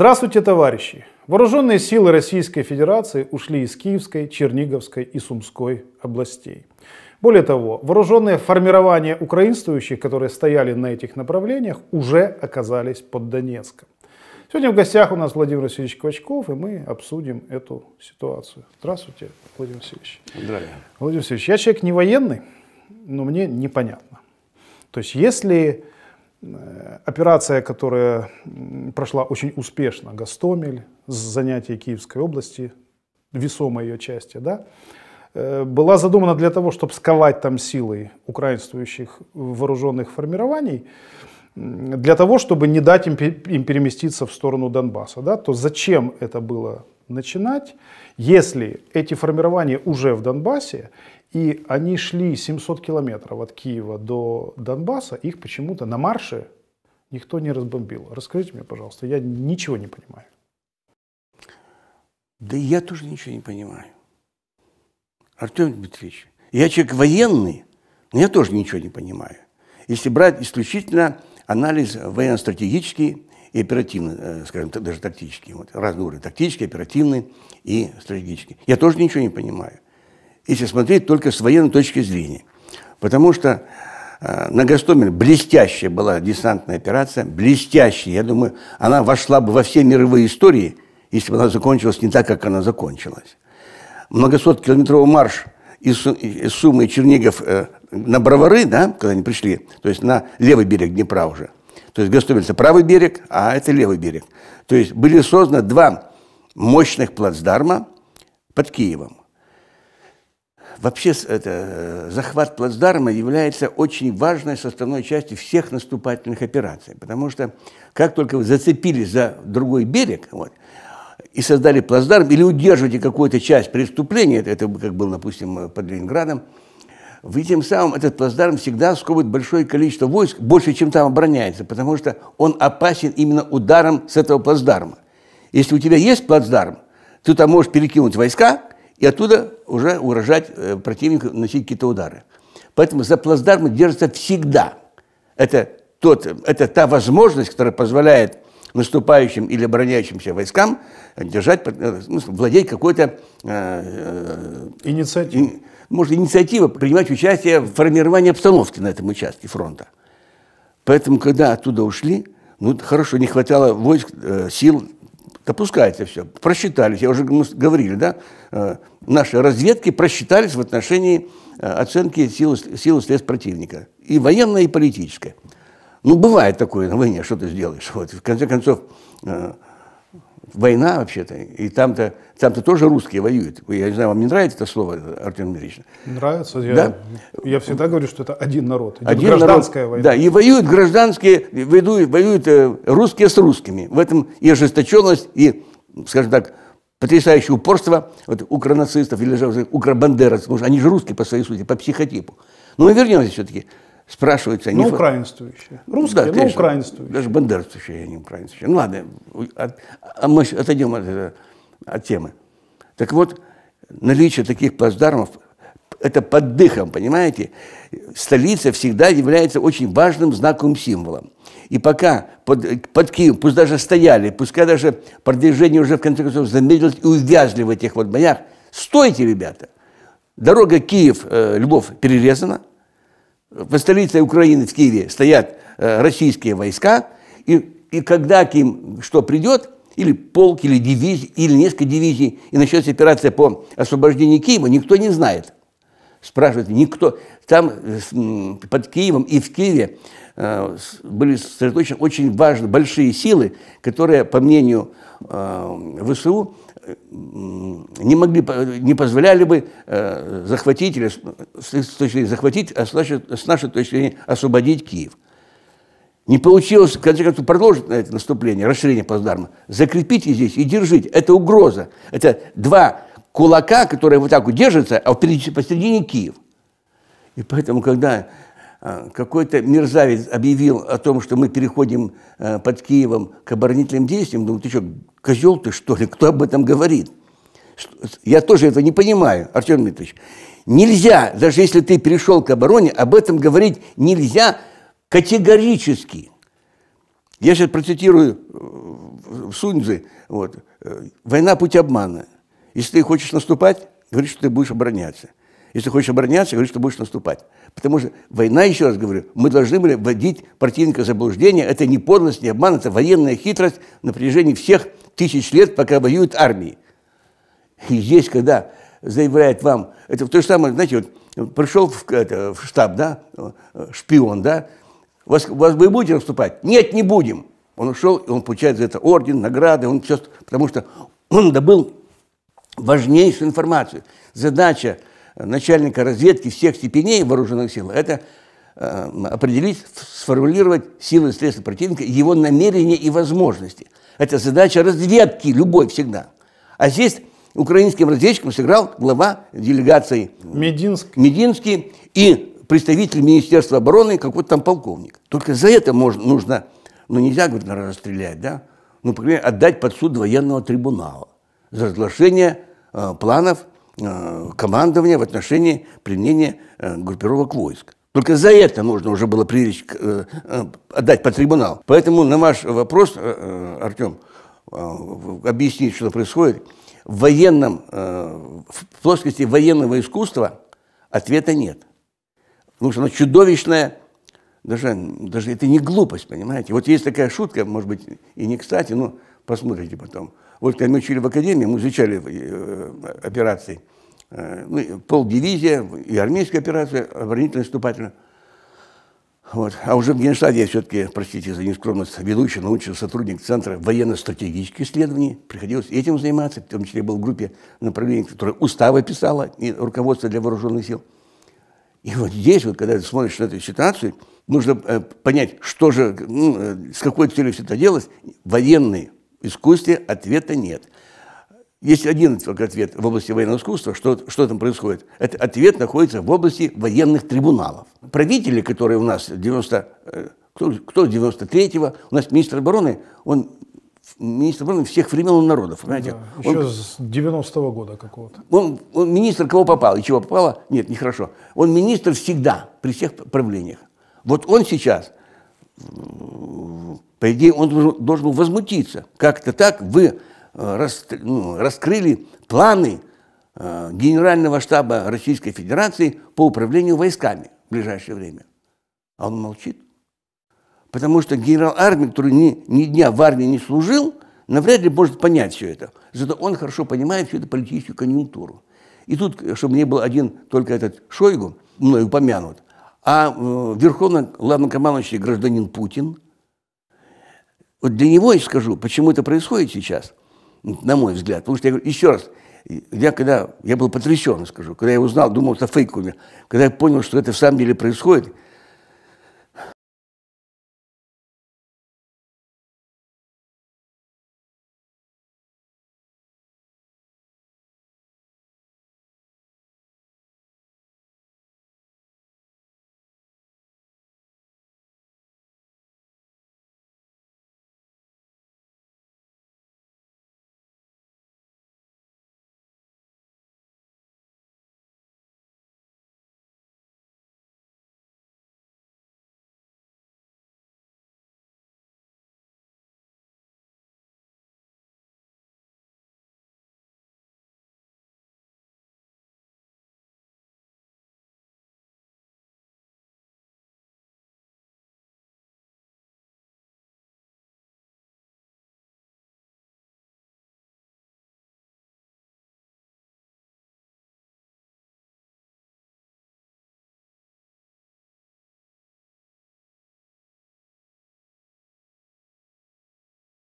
Здравствуйте, товарищи! Вооруженные силы Российской Федерации ушли из Киевской, Черниговской и Сумской областей. Более того, вооруженные формирования украинствующих, которые стояли на этих направлениях, уже оказались под Донецком. Сегодня в гостях у нас Владимир Васильевич Квачков, и мы обсудим эту ситуацию. Здравствуйте, Владимир Васильевич. Здравия. Владимир Васильевич, я человек не военный, но мне непонятно. То есть если Э, операция, которая прошла очень успешно, Гастомель, с занятий Киевской области, весомой ее части, да, э, была задумана для того, чтобы сковать там силы украинствующих вооруженных формирований, для того, чтобы не дать им, им переместиться в сторону Донбасса. Да? То зачем это было начинать, если эти формирования уже в Донбассе, и они шли 700 километров от Киева до Донбасса, их почему-то на марше никто не разбомбил. Расскажите мне, пожалуйста, я ничего не понимаю. Да и я тоже ничего не понимаю. Артем Дмитриевич, я человек военный, но я тоже ничего не понимаю. Если брать исключительно анализ военно-стратегический и оперативный, э, скажем, даже тактический, вот, разные уровни, тактический, оперативный и стратегический, я тоже ничего не понимаю если смотреть только с военной точки зрения. Потому что э, на Гастомеле блестящая была десантная операция, блестящая, я думаю, она вошла бы во все мировые истории, если бы она закончилась не так, как она закончилась. Многосоткилометровый марш из, из Сумы и Чернигов э, на Бровары, да, когда они пришли, то есть на левый берег Днепра уже. То есть Гастомель – это правый берег, а это левый берег. То есть были созданы два мощных плацдарма под Киевом. Вообще это, захват плацдарма является очень важной составной частью всех наступательных операций, потому что как только вы зацепились за другой берег вот, и создали плацдарм, или удерживаете какую-то часть преступления, это, это как было, допустим, под Ленинградом, вы тем самым этот плацдарм всегда сковывает большое количество войск, больше, чем там обороняется, потому что он опасен именно ударом с этого плацдарма. Если у тебя есть плацдарм, ты там можешь перекинуть войска, и оттуда уже урожать э, противнику, носить какие-то удары. Поэтому за плацдармы держится всегда. Это, тот, это та возможность, которая позволяет наступающим или обороняющимся войскам держать, э, ну, владеть какой-то... Э, э, инициативой. Может, инициатива принимать участие в формировании обстановки на этом участке фронта. Поэтому, когда оттуда ушли, ну, хорошо, не хватало войск, э, сил допускается все. Просчитались, я уже говорили, да, э, наши разведки просчитались в отношении э, оценки силы, силы средств противника. И военная, и политическая. Ну, бывает такое на войне, что ты сделаешь. Вот, в конце концов, э, война вообще-то, и там-то там-то тоже русские воюют. Я не знаю, вам не нравится это слово, Артем Дмитриевич? Нравится. Я, да? я всегда говорю, что это один народ. Идет один гражданская народ, война. Да, и воюют гражданские, воюют, воюют э, русские с русскими. В этом и ожесточенность, и, скажем так, потрясающее упорство вот, укронацистов или же укробандеровцев. Потому что они же русские по своей сути, по психотипу. Но мы вернемся все-таки спрашиваются... А ну, не... украинствующие. Русские, да, ну, конечно, но украинствующие. Даже бандеровствующие, не украинствующие. Ну, ладно, от, а мы отойдем от, э, от, темы. Так вот, наличие таких плацдармов это под дыхом, понимаете? Столица всегда является очень важным знаковым символом. И пока под, под Киевом, пусть даже стояли, пускай даже продвижение уже в конце концов замедлилось и увязли в этих вот боях, стойте, ребята! Дорога Киев-Львов э, перерезана, в столице Украины, в Киеве, стоят э, российские войска, и, и когда к ним что придет, или полк, или дивизия или несколько дивизий, и начнется операция по освобождению Киева, никто не знает. Спрашивают, никто. Там э, под Киевом и в Киеве Э, были сосредоточены очень важные, большие силы, которые, по мнению э, ВСУ, э, не, могли, не позволяли бы захватить, или с точки захватить, а с нашей, с нашей точки зрения освободить Киев. Не получилось, в конце концов, продолжить на это наступление, расширение плацдарма. Закрепите здесь и держите. Это угроза. Это два кулака, которые вот так удержатся, а посередине Киев. И поэтому, когда Э, какой-то мерзавец объявил о том, что мы переходим э, под Киевом к оборонительным действиям, думаю, ты что, козел ты что ли? Кто об этом говорит? Я тоже этого не понимаю, Артем Дмитриевич. Нельзя, даже если ты перешел к обороне, об этом говорить нельзя категорически. Я сейчас процитирую э, Суньзы. Вот. «Война – путь обмана. Если ты хочешь наступать, говоришь, что ты будешь обороняться. Если хочешь обороняться, говоришь, что будешь наступать. Потому что война, еще раз говорю, мы должны были вводить противника в заблуждение. Это не подлость, не обман, это военная хитрость на протяжении всех тысяч лет, пока воюют армии. И здесь, когда заявляет вам, это то же самое, знаете, вот пришел в, это, в штаб, да, шпион, да, вас, вас вы будете наступать? Нет, не будем. Он ушел, и он получает за это орден, награды, он все, потому что он добыл важнейшую информацию. Задача начальника разведки всех степеней вооруженных сил, это эм, определить, сформулировать силы и средства противника, его намерения и возможности. Это задача разведки любой всегда. А здесь украинским разведчиком сыграл глава делегации Мединский, Мединский и представитель Министерства обороны, какой-то там полковник. Только за это можно, нужно, ну нельзя, говорит, расстрелять, да? Ну, например, отдать под суд военного трибунала за разглашение э, планов Э, командования в отношении применения э, группировок войск. Только за это нужно уже было привлечь, э, отдать по трибунал. Поэтому на ваш вопрос, Артем, объяснить, что происходит, в военном, в плоскости военного искусства ответа нет. Потому что оно чудовищное, даже, даже это не глупость, понимаете? Вот есть такая шутка, может быть, и не кстати, но посмотрите потом. Вот когда мы учили в академии, мы изучали э, операции, э, ну, полдивизия и армейская операция, оборонительная, наступательная Вот. А уже в Генштабе я все-таки, простите за нескромность, ведущий, научный сотрудник Центра военно-стратегических исследований. Приходилось этим заниматься, в том числе был в группе направлений, которая уставы писала, и руководство для вооруженных сил. И вот здесь, вот, когда ты смотришь на эту ситуацию, нужно э, понять, что же, ну, э, с какой целью все это делалось. Военные искусстве ответа нет. Есть один только ответ в области военного искусства, что, что там происходит. Этот ответ находится в области военных трибуналов. Правители, которые у нас 90, э, кто, кто 93-го, у нас министр обороны, он министр обороны всех времен и народов, понимаете? Да, еще он, с 90-го года какого-то. Он, он министр кого попал и чего попало, нет, нехорошо. Он министр всегда, при всех правлениях. Вот он сейчас по идее, он должен, был возмутиться. Как-то так вы э, ну, раскрыли планы э, Генерального штаба Российской Федерации по управлению войсками в ближайшее время. А он молчит. Потому что генерал армии, который ни, ни дня в армии не служил, навряд ли может понять все это. Зато он хорошо понимает всю эту политическую конъюнктуру. И тут, э, чтобы не был один только этот Шойгу, мною упомянут, а э, верховный главнокомандующий гражданин Путин – вот для него я скажу, почему это происходит сейчас, на мой взгляд. Потому что, я говорю, еще раз, я когда, я был потрясен, скажу, когда я узнал, думал, это фейк у меня. Когда я понял, что это в самом деле происходит –